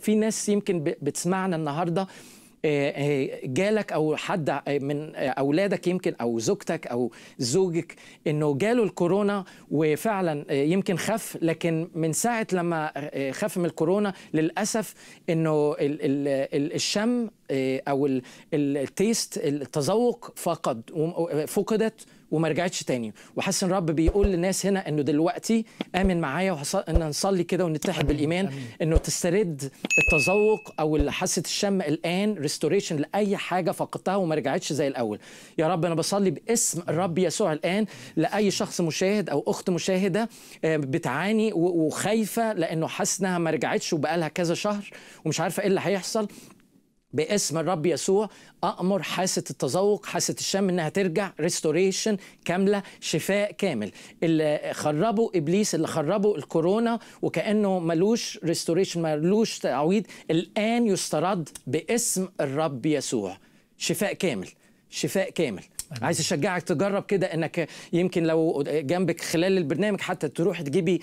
في ناس يمكن بتسمعنا النهارده آه، آه، جالك او حد آه، من اولادك يمكن او زوجتك او زوجك انه جاله الكورونا وفعلا يمكن خف لكن من ساعه لما خف من الكورونا للاسف انه الشم او التيست التذوق فقد فقدت وما رجعتش تاني وحاسس ان الرب بيقول للناس هنا انه دلوقتي امن معايا وان نصلي كده ونتحد بالايمان أمين. انه تسترد التذوق او حاسه الشم الان ريستوريشن لاي حاجه فقدتها وما رجعتش زي الاول يا رب انا بصلي باسم الرب يسوع الان لاي شخص مشاهد او اخت مشاهده آه، بتعاني وخايفه لانه حاسس انها ما رجعتش وبقالها كذا شهر ومش عارفه ايه اللي هيحصل باسم الرب يسوع امر حاسه التذوق حاسه الشم انها ترجع ريستوريشن كامله شفاء كامل اللي خربوا ابليس اللي خربوا الكورونا وكانه ملوش ريستوريشن ملوش تعويض الان يسترد باسم الرب يسوع شفاء كامل شفاء كامل عايز اشجعك تجرب كده انك يمكن لو جنبك خلال البرنامج حتى تروح تجيبي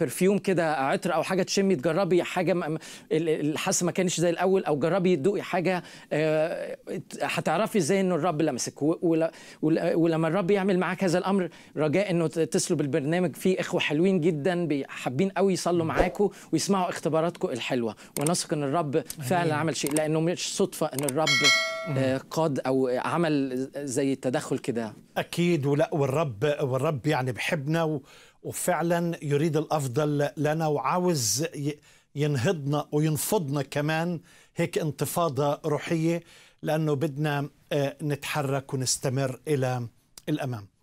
برفيوم آه، كده عطر او حاجه تشمي تجربي حاجه الحاسه ما كانش زي الاول او جربي تدوقي حاجه آه، هتعرفي ازاي ان الرب لمسك ولما الرب يعمل معاك هذا الامر رجاء انه تسلب بالبرنامج في اخوه حلوين جدا حابين قوي يصلوا معاكم ويسمعوا اختباراتكم الحلوه ونثق ان الرب فعلا عمل شيء لانه مش صدفه ان الرب آه، قاد او عمل زي تدخل كده اكيد ولا والرب والرب يعني بحبنا وفعلا يريد الافضل لنا وعاوز ينهضنا وينفضنا كمان هيك انتفاضه روحيه لانه بدنا آه، نتحرك ونستمر الى الامام